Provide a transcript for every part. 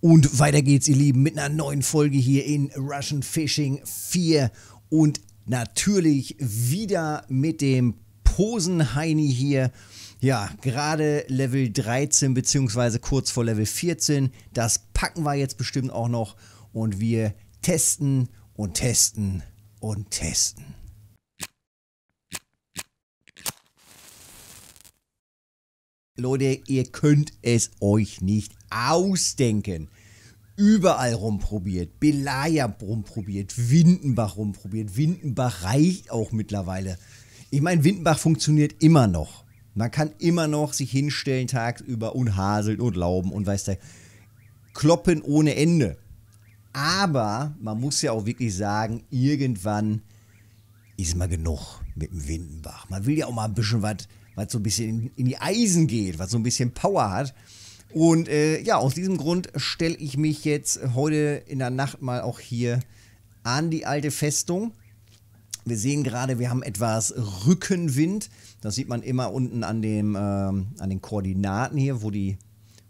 Und weiter geht's, ihr Lieben, mit einer neuen Folge hier in Russian Fishing 4 und natürlich wieder mit dem Posenheini hier. Ja, gerade Level 13 beziehungsweise kurz vor Level 14. Das packen wir jetzt bestimmt auch noch und wir testen und testen und testen. Leute, ihr könnt es euch nicht ausdenken. Überall rumprobiert, Belaya rumprobiert, Windenbach rumprobiert. Windenbach reicht auch mittlerweile. Ich meine, Windenbach funktioniert immer noch. Man kann immer noch sich hinstellen tagsüber und haseln und lauben und weiß der kloppen ohne Ende. Aber man muss ja auch wirklich sagen, irgendwann ist mal genug mit dem Windenbach. Man will ja auch mal ein bisschen was, was so ein bisschen in die Eisen geht, was so ein bisschen Power hat. Und äh, ja, aus diesem Grund stelle ich mich jetzt heute in der Nacht mal auch hier an die alte Festung. Wir sehen gerade, wir haben etwas Rückenwind. Das sieht man immer unten an, dem, äh, an den Koordinaten hier, wo die,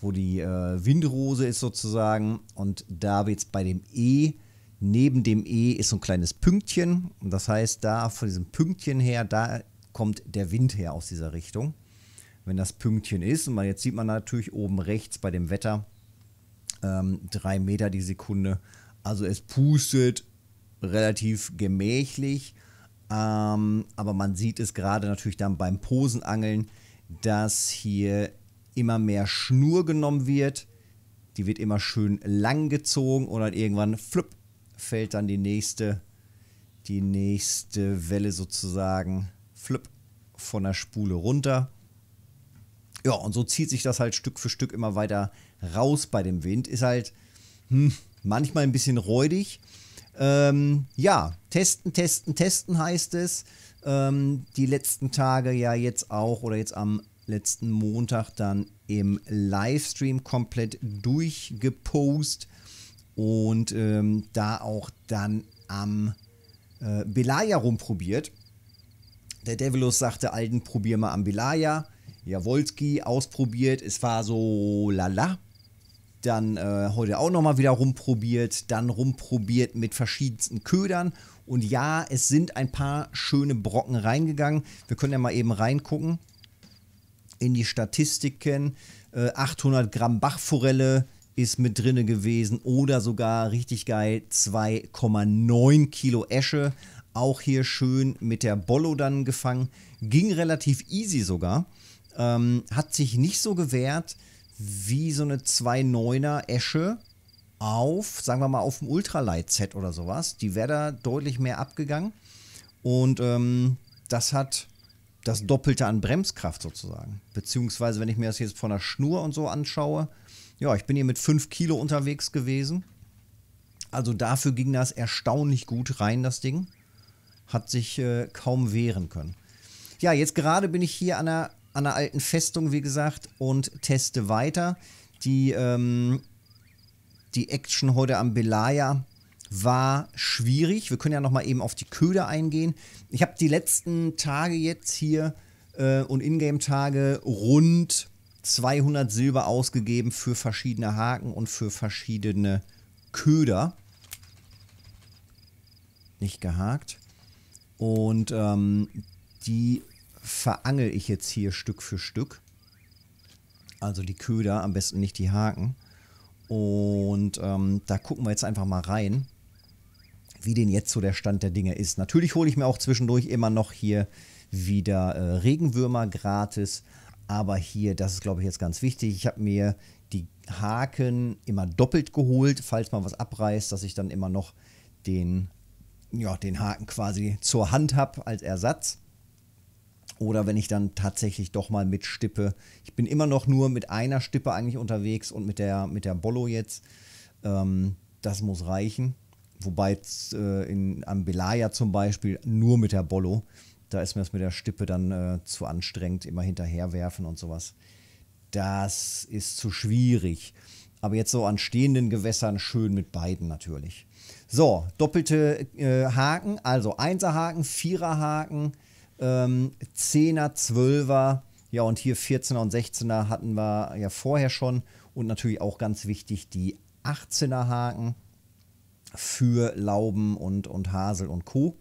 wo die äh, Windrose ist sozusagen. Und da wird es bei dem E, neben dem E ist so ein kleines Pünktchen. Und das heißt, da von diesem Pünktchen her, da kommt der Wind her aus dieser Richtung wenn das Pünktchen ist. Und jetzt sieht man natürlich oben rechts bei dem Wetter ähm, drei Meter die Sekunde. Also es pustet relativ gemächlich. Ähm, aber man sieht es gerade natürlich dann beim Posenangeln, dass hier immer mehr Schnur genommen wird. Die wird immer schön lang gezogen und dann irgendwann flupp, fällt dann die nächste, die nächste Welle sozusagen flupp von der Spule runter. Ja, und so zieht sich das halt Stück für Stück immer weiter raus bei dem Wind. Ist halt hm, manchmal ein bisschen räudig. Ähm, ja, testen, testen, testen heißt es. Ähm, die letzten Tage ja jetzt auch oder jetzt am letzten Montag dann im Livestream komplett durchgepost und ähm, da auch dann am äh, Belaya rumprobiert. Der Devilus sagte, Alden, probier mal am Belaya. Jawolski ausprobiert. Es war so lala. Dann äh, heute auch nochmal wieder rumprobiert. Dann rumprobiert mit verschiedensten Ködern. Und ja, es sind ein paar schöne Brocken reingegangen. Wir können ja mal eben reingucken in die Statistiken. Äh, 800 Gramm Bachforelle ist mit drinne gewesen oder sogar richtig geil 2,9 Kilo Esche. Auch hier schön mit der Bollo dann gefangen. Ging relativ easy sogar. Ähm, hat sich nicht so gewehrt wie so eine 2.9er Esche auf, sagen wir mal, auf dem Ultralight-Set oder sowas. Die wäre da deutlich mehr abgegangen. Und ähm, das hat das Doppelte an Bremskraft sozusagen. Beziehungsweise, wenn ich mir das jetzt von der Schnur und so anschaue, ja, ich bin hier mit 5 Kilo unterwegs gewesen. Also dafür ging das erstaunlich gut rein, das Ding. Hat sich äh, kaum wehren können. Ja, jetzt gerade bin ich hier an der an der alten Festung, wie gesagt, und teste weiter. Die, ähm, die Action heute am Belaya war schwierig. Wir können ja nochmal eben auf die Köder eingehen. Ich habe die letzten Tage jetzt hier äh, und Ingame-Tage rund 200 Silber ausgegeben für verschiedene Haken und für verschiedene Köder. Nicht gehakt. Und ähm, die verangel ich jetzt hier Stück für Stück. Also die Köder, am besten nicht die Haken. Und ähm, da gucken wir jetzt einfach mal rein, wie denn jetzt so der Stand der Dinge ist. Natürlich hole ich mir auch zwischendurch immer noch hier wieder äh, Regenwürmer gratis. Aber hier, das ist glaube ich jetzt ganz wichtig, ich habe mir die Haken immer doppelt geholt, falls mal was abreißt, dass ich dann immer noch den, ja, den Haken quasi zur Hand habe als Ersatz. Oder wenn ich dann tatsächlich doch mal mit Stippe. Ich bin immer noch nur mit einer Stippe eigentlich unterwegs und mit der, mit der Bollo jetzt. Ähm, das muss reichen. Wobei äh, in, an Belaya zum Beispiel nur mit der Bollo. Da ist mir das mit der Stippe dann äh, zu anstrengend, immer hinterherwerfen und sowas. Das ist zu schwierig. Aber jetzt so an stehenden Gewässern schön mit beiden natürlich. So, doppelte äh, Haken, also 4er Haken. Ähm, 10er, 12er, ja, und hier 14er und 16er hatten wir ja vorher schon. Und natürlich auch ganz wichtig die 18er Haken für Lauben und, und Hasel und Co.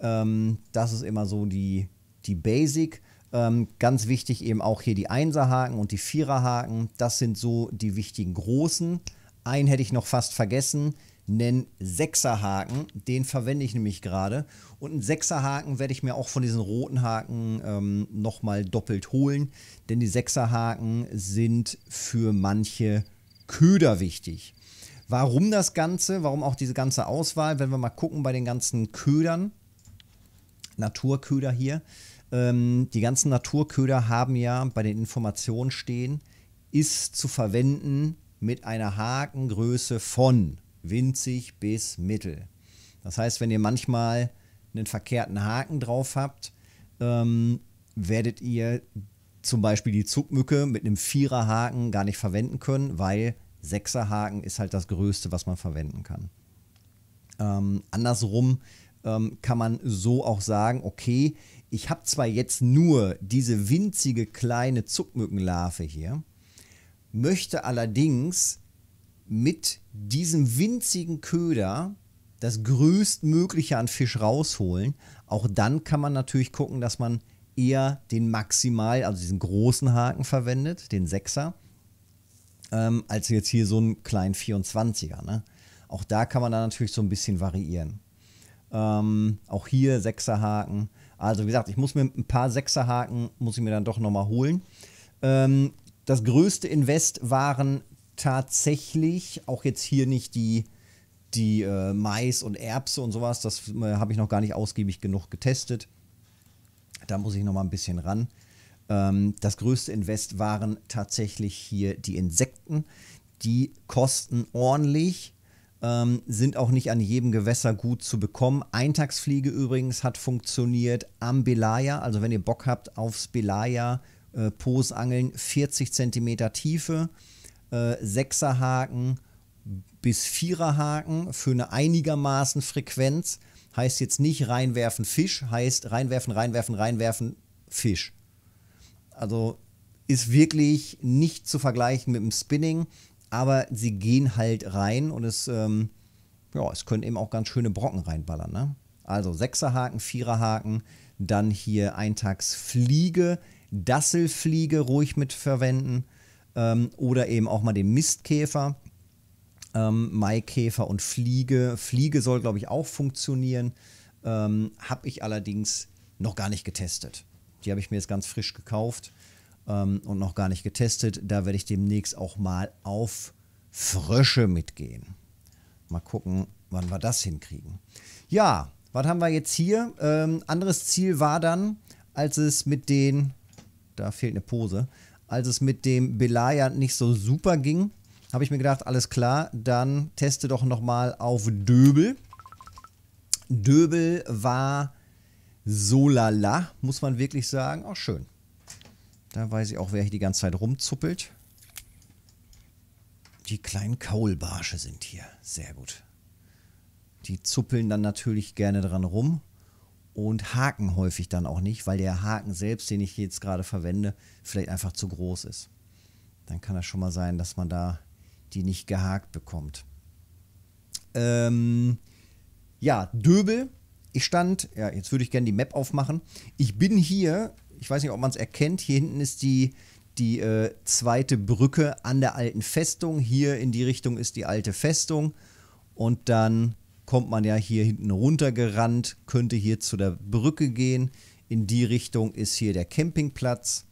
Ähm, das ist immer so die, die Basic. Ähm, ganz wichtig eben auch hier die 1er Haken und die 4er Haken. Das sind so die wichtigen großen. Einen hätte ich noch fast vergessen einen Sechserhaken. Den verwende ich nämlich gerade. Und einen Sechserhaken werde ich mir auch von diesen roten Haken ähm, nochmal doppelt holen. Denn die Sechserhaken sind für manche Köder wichtig. Warum das Ganze? Warum auch diese ganze Auswahl? Wenn wir mal gucken bei den ganzen Ködern, Naturköder hier. Ähm, die ganzen Naturköder haben ja bei den Informationen stehen, ist zu verwenden mit einer Hakengröße von winzig bis mittel. Das heißt, wenn ihr manchmal einen verkehrten Haken drauf habt, ähm, werdet ihr zum Beispiel die Zugmücke mit einem Viererhaken gar nicht verwenden können, weil Sechserhaken ist halt das Größte, was man verwenden kann. Ähm, andersrum ähm, kann man so auch sagen, okay, ich habe zwar jetzt nur diese winzige kleine Zuckmückenlarve hier, möchte allerdings mit diesem winzigen Köder das größtmögliche an Fisch rausholen. Auch dann kann man natürlich gucken, dass man eher den maximal, also diesen großen Haken verwendet, den Sechser, ähm, als jetzt hier so einen kleinen 24er. Ne? Auch da kann man dann natürlich so ein bisschen variieren. Ähm, auch hier Sechserhaken. Also wie gesagt, ich muss mir ein paar Sechserhaken, muss ich mir dann doch nochmal holen. Ähm, das größte Invest waren tatsächlich auch jetzt hier nicht die, die äh, Mais und Erbse und sowas. Das äh, habe ich noch gar nicht ausgiebig genug getestet. Da muss ich noch mal ein bisschen ran. Ähm, das größte Invest waren tatsächlich hier die Insekten. Die kosten ordentlich, ähm, sind auch nicht an jedem Gewässer gut zu bekommen. Eintagsfliege übrigens hat funktioniert am Belaya. Also wenn ihr Bock habt aufs Belaya, äh, Posangeln, 40 cm Tiefe äh, Sechserhaken bis Viererhaken für eine einigermaßen Frequenz. Heißt jetzt nicht reinwerfen Fisch, heißt reinwerfen, reinwerfen, reinwerfen Fisch. Also ist wirklich nicht zu vergleichen mit dem Spinning, aber sie gehen halt rein und es, ähm, ja, es können eben auch ganz schöne Brocken reinballern. Ne? Also Sechserhaken, Viererhaken, dann hier Eintagsfliege, Dasselfliege ruhig mit verwenden ähm, oder eben auch mal den Mistkäfer. Ähm, Maikäfer und Fliege. Fliege soll, glaube ich, auch funktionieren. Ähm, habe ich allerdings noch gar nicht getestet. Die habe ich mir jetzt ganz frisch gekauft ähm, und noch gar nicht getestet. Da werde ich demnächst auch mal auf Frösche mitgehen. Mal gucken, wann wir das hinkriegen. Ja, was haben wir jetzt hier? Ähm, anderes Ziel war dann, als es mit den, da fehlt eine Pose, als es mit dem Belaya nicht so super ging, habe ich mir gedacht, alles klar, dann teste doch nochmal auf Döbel. Döbel war so lala, muss man wirklich sagen. Auch schön. Da weiß ich auch, wer hier die ganze Zeit rumzuppelt. Die kleinen Kaulbarsche sind hier. Sehr gut. Die zuppeln dann natürlich gerne dran rum und Haken häufig dann auch nicht, weil der Haken selbst, den ich jetzt gerade verwende, vielleicht einfach zu groß ist. Dann kann das schon mal sein, dass man da die nicht gehakt bekommt. Ähm, ja, Döbel. Ich stand, ja, jetzt würde ich gerne die Map aufmachen. Ich bin hier, ich weiß nicht, ob man es erkennt, hier hinten ist die, die äh, zweite Brücke an der alten Festung. Hier in die Richtung ist die alte Festung. Und dann kommt man ja hier hinten runtergerannt, könnte hier zu der Brücke gehen. In die Richtung ist hier der Campingplatz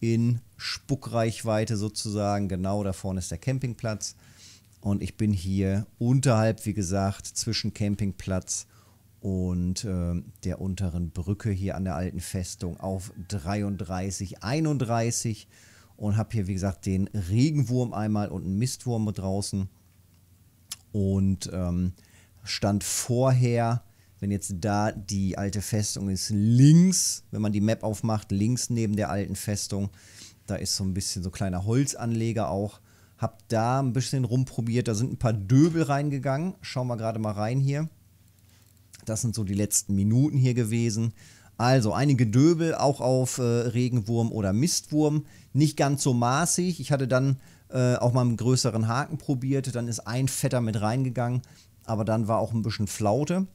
in Spuckreichweite sozusagen. Genau da vorne ist der Campingplatz. Und ich bin hier unterhalb, wie gesagt, zwischen Campingplatz und äh, der unteren Brücke hier an der alten Festung auf 33, 31 und habe hier, wie gesagt, den Regenwurm einmal und einen Mistwurm draußen. Und ähm, stand vorher, wenn jetzt da die alte Festung ist, links, wenn man die Map aufmacht, links neben der alten Festung, da ist so ein bisschen so kleiner Holzanleger auch. Hab da ein bisschen rumprobiert, da sind ein paar Döbel reingegangen. Schauen wir gerade mal rein hier. Das sind so die letzten Minuten hier gewesen. Also einige Döbel auch auf äh, Regenwurm oder Mistwurm. Nicht ganz so maßig. Ich hatte dann äh, auch mal einen größeren Haken probiert. Dann ist ein Fetter mit reingegangen aber dann war auch ein bisschen Flaute.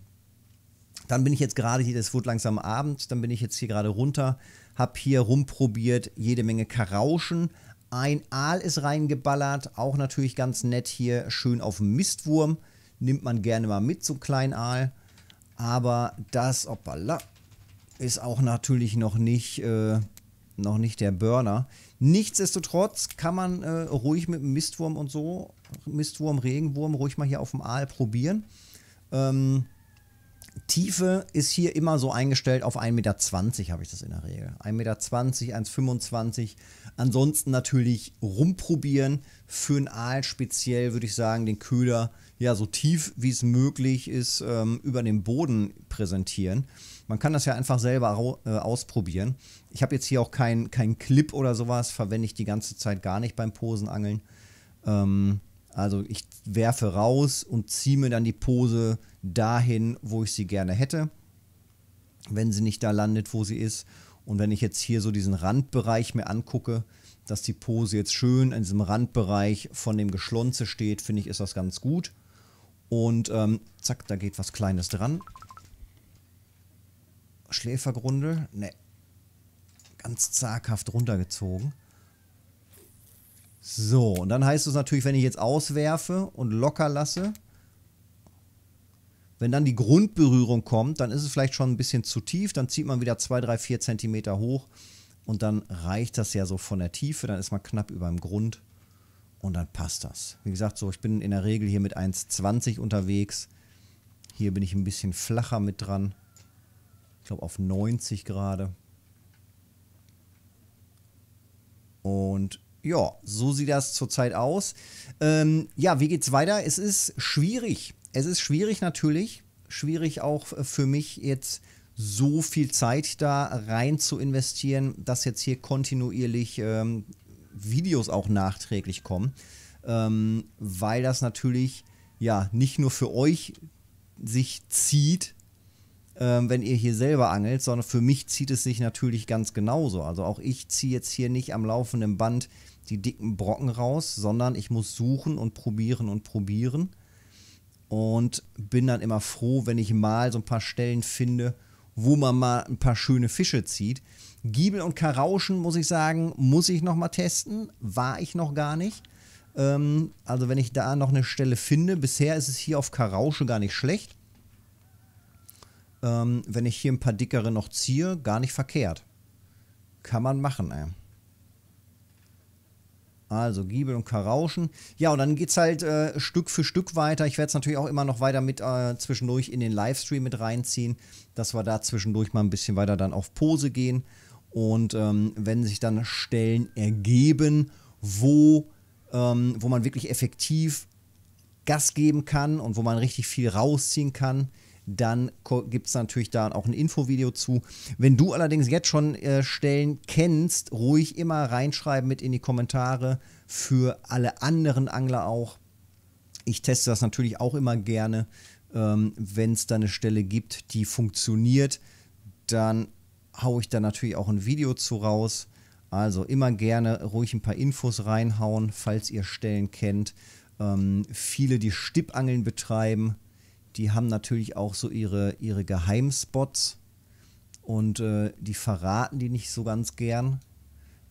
Dann bin ich jetzt gerade hier, das wurde langsam Abend, dann bin ich jetzt hier gerade runter, habe hier rumprobiert, jede Menge Karauschen. Ein Aal ist reingeballert, auch natürlich ganz nett hier, schön auf Mistwurm. Nimmt man gerne mal mit, so einen kleinen Aal. Aber das, hoppala, ist auch natürlich noch nicht, äh, noch nicht der Burner. Nichtsdestotrotz kann man äh, ruhig mit Mistwurm und so Mistwurm, Regenwurm ruhig mal hier auf dem Aal probieren. Ähm, Tiefe ist hier immer so eingestellt auf 1,20 Meter, habe ich das in der Regel. 1,20 Meter, 1,25 Ansonsten natürlich rumprobieren. Für einen Aal speziell würde ich sagen, den Köder ja so tief wie es möglich ist ähm, über den Boden präsentieren. Man kann das ja einfach selber äh, ausprobieren. Ich habe jetzt hier auch keinen kein Clip oder sowas, verwende ich die ganze Zeit gar nicht beim Posenangeln. Ähm, also ich werfe raus und ziehe mir dann die Pose dahin, wo ich sie gerne hätte, wenn sie nicht da landet, wo sie ist. Und wenn ich jetzt hier so diesen Randbereich mir angucke, dass die Pose jetzt schön in diesem Randbereich von dem Geschlonze steht, finde ich, ist das ganz gut. Und ähm, zack, da geht was Kleines dran. Schläfergrunde, ne, ganz zaghaft runtergezogen. So, und dann heißt es natürlich, wenn ich jetzt auswerfe und locker lasse, wenn dann die Grundberührung kommt, dann ist es vielleicht schon ein bisschen zu tief, dann zieht man wieder 2, 3, 4 cm hoch und dann reicht das ja so von der Tiefe, dann ist man knapp über dem Grund und dann passt das. Wie gesagt, so ich bin in der Regel hier mit 1,20 unterwegs. Hier bin ich ein bisschen flacher mit dran. Ich glaube auf 90 gerade. Und ja, so sieht das zurzeit aus. Ähm, ja, wie geht's weiter? Es ist schwierig. Es ist schwierig natürlich. Schwierig auch für mich jetzt so viel Zeit da rein zu investieren, dass jetzt hier kontinuierlich ähm, Videos auch nachträglich kommen. Ähm, weil das natürlich ja nicht nur für euch sich zieht, ähm, wenn ihr hier selber angelt, sondern für mich zieht es sich natürlich ganz genauso. Also auch ich ziehe jetzt hier nicht am laufenden Band die dicken Brocken raus, sondern ich muss suchen und probieren und probieren. Und bin dann immer froh, wenn ich mal so ein paar Stellen finde, wo man mal ein paar schöne Fische zieht. Giebel und Karauschen, muss ich sagen, muss ich noch mal testen. War ich noch gar nicht. Ähm, also wenn ich da noch eine Stelle finde, bisher ist es hier auf Karausche gar nicht schlecht. Ähm, wenn ich hier ein paar dickere noch ziehe, gar nicht verkehrt. Kann man machen, ey. Also Giebel und Karauschen. Ja, und dann geht es halt äh, Stück für Stück weiter. Ich werde es natürlich auch immer noch weiter mit äh, zwischendurch in den Livestream mit reinziehen, dass wir da zwischendurch mal ein bisschen weiter dann auf Pose gehen. Und ähm, wenn sich dann Stellen ergeben, wo, ähm, wo man wirklich effektiv Gas geben kann und wo man richtig viel rausziehen kann, dann gibt es natürlich da auch ein Infovideo zu. Wenn du allerdings jetzt schon äh, Stellen kennst, ruhig immer reinschreiben mit in die Kommentare für alle anderen Angler auch. Ich teste das natürlich auch immer gerne. Ähm, Wenn es da eine Stelle gibt, die funktioniert, dann haue ich da natürlich auch ein Video zu raus. Also immer gerne ruhig ein paar Infos reinhauen, falls ihr Stellen kennt. Ähm, viele, die Stippangeln betreiben, die haben natürlich auch so ihre, ihre Geheimspots und äh, die verraten die nicht so ganz gern,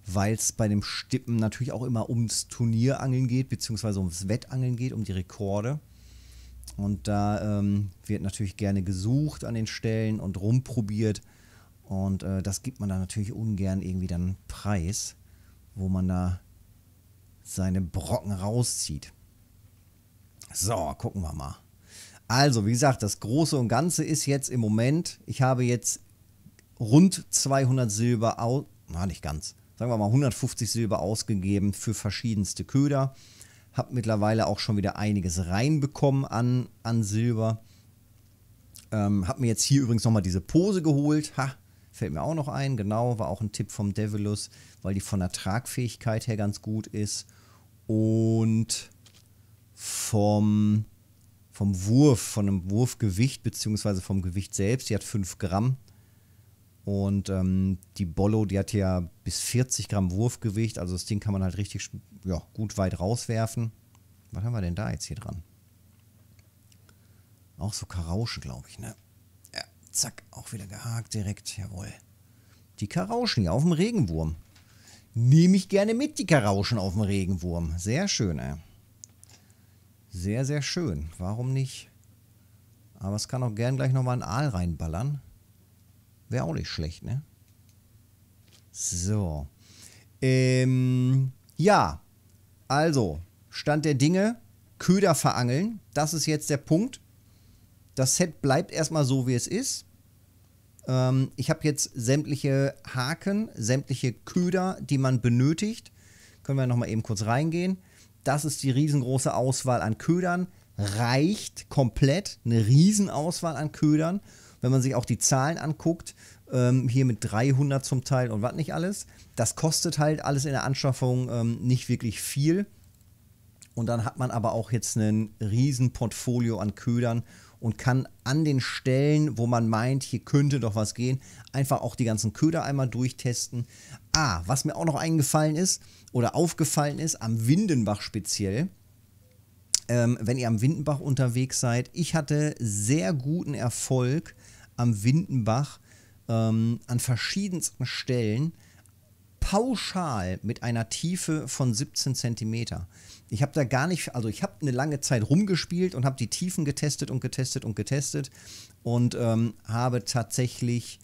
weil es bei dem Stippen natürlich auch immer ums Turnierangeln geht, beziehungsweise ums Wettangeln geht, um die Rekorde. Und da ähm, wird natürlich gerne gesucht an den Stellen und rumprobiert. Und äh, das gibt man dann natürlich ungern irgendwie dann preis, wo man da seine Brocken rauszieht. So, gucken wir mal. Also, wie gesagt, das Große und Ganze ist jetzt im Moment, ich habe jetzt rund 200 Silber, aus, na nicht ganz, sagen wir mal 150 Silber ausgegeben für verschiedenste Köder. Habe mittlerweile auch schon wieder einiges reinbekommen an, an Silber. Ähm, habe mir jetzt hier übrigens nochmal diese Pose geholt. Ha, fällt mir auch noch ein. Genau, war auch ein Tipp vom Devilus, weil die von der Tragfähigkeit her ganz gut ist. Und vom vom Wurf, von einem Wurfgewicht, beziehungsweise vom Gewicht selbst. Die hat 5 Gramm. Und ähm, die Bollo, die hat ja bis 40 Gramm Wurfgewicht. Also das Ding kann man halt richtig ja, gut weit rauswerfen. Was haben wir denn da jetzt hier dran? Auch so Karauschen, glaube ich, ne? Ja, zack, auch wieder gehakt direkt. Jawohl. Die Karauschen hier auf dem Regenwurm. Nehme ich gerne mit, die Karauschen auf dem Regenwurm. Sehr schön, ey. Sehr, sehr schön. Warum nicht? Aber es kann auch gern gleich nochmal ein Aal reinballern. Wäre auch nicht schlecht, ne? So. Ähm, ja. Also, Stand der Dinge. Köder verangeln. Das ist jetzt der Punkt. Das Set bleibt erstmal so, wie es ist. Ähm, ich habe jetzt sämtliche Haken, sämtliche Köder, die man benötigt. Können wir nochmal eben kurz reingehen das ist die riesengroße Auswahl an Ködern. Reicht komplett eine Riesenauswahl an Ködern. Wenn man sich auch die Zahlen anguckt, ähm, hier mit 300 zum Teil und was nicht alles, das kostet halt alles in der Anschaffung ähm, nicht wirklich viel. Und dann hat man aber auch jetzt ein riesen Portfolio an Ködern und kann an den Stellen, wo man meint, hier könnte doch was gehen, einfach auch die ganzen Köder einmal durchtesten. Ah, was mir auch noch eingefallen ist oder aufgefallen ist, am Windenbach speziell, ähm, wenn ihr am Windenbach unterwegs seid, ich hatte sehr guten Erfolg am Windenbach ähm, an verschiedensten Stellen pauschal mit einer Tiefe von 17 cm. Ich habe da gar nicht, also ich habe eine lange Zeit rumgespielt und habe die Tiefen getestet und getestet und getestet und ähm, habe tatsächlich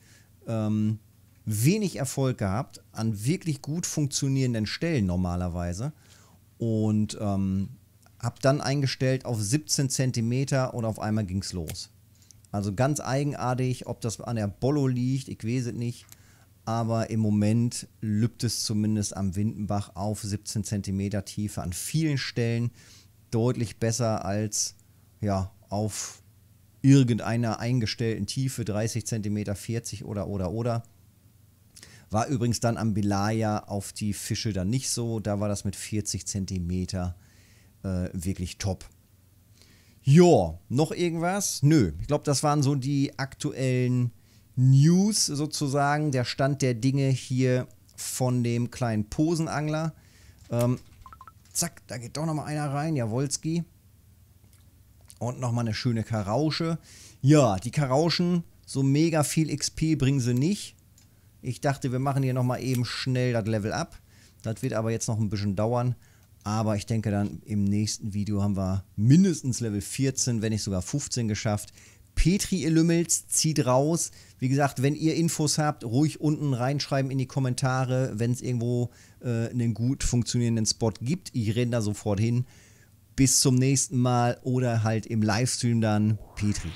ähm, wenig Erfolg gehabt an wirklich gut funktionierenden Stellen normalerweise und ähm, habe dann eingestellt auf 17 cm und auf einmal ging es los. Also ganz eigenartig, ob das an der Bollo liegt, ich weiß es nicht aber im Moment lübt es zumindest am Windenbach auf 17 cm Tiefe an vielen Stellen deutlich besser als ja, auf irgendeiner eingestellten Tiefe 30 cm, 40 oder oder oder. War übrigens dann am Belaya auf die Fische dann nicht so, da war das mit 40 cm äh, wirklich top. Ja, noch irgendwas? Nö, ich glaube, das waren so die aktuellen News sozusagen, der Stand der Dinge hier von dem kleinen Posenangler. Ähm, zack, da geht doch nochmal einer rein, Jawolski. Und nochmal eine schöne Karausche. Ja, die Karauschen, so mega viel XP bringen sie nicht. Ich dachte, wir machen hier nochmal eben schnell das Level ab. Das wird aber jetzt noch ein bisschen dauern. Aber ich denke dann im nächsten Video haben wir mindestens Level 14, wenn nicht sogar 15 geschafft. Petri, ihr Lümmels, zieht raus. Wie gesagt, wenn ihr Infos habt, ruhig unten reinschreiben in die Kommentare, wenn es irgendwo äh, einen gut funktionierenden Spot gibt. Ich renne da sofort hin. Bis zum nächsten Mal oder halt im Livestream dann. Petri.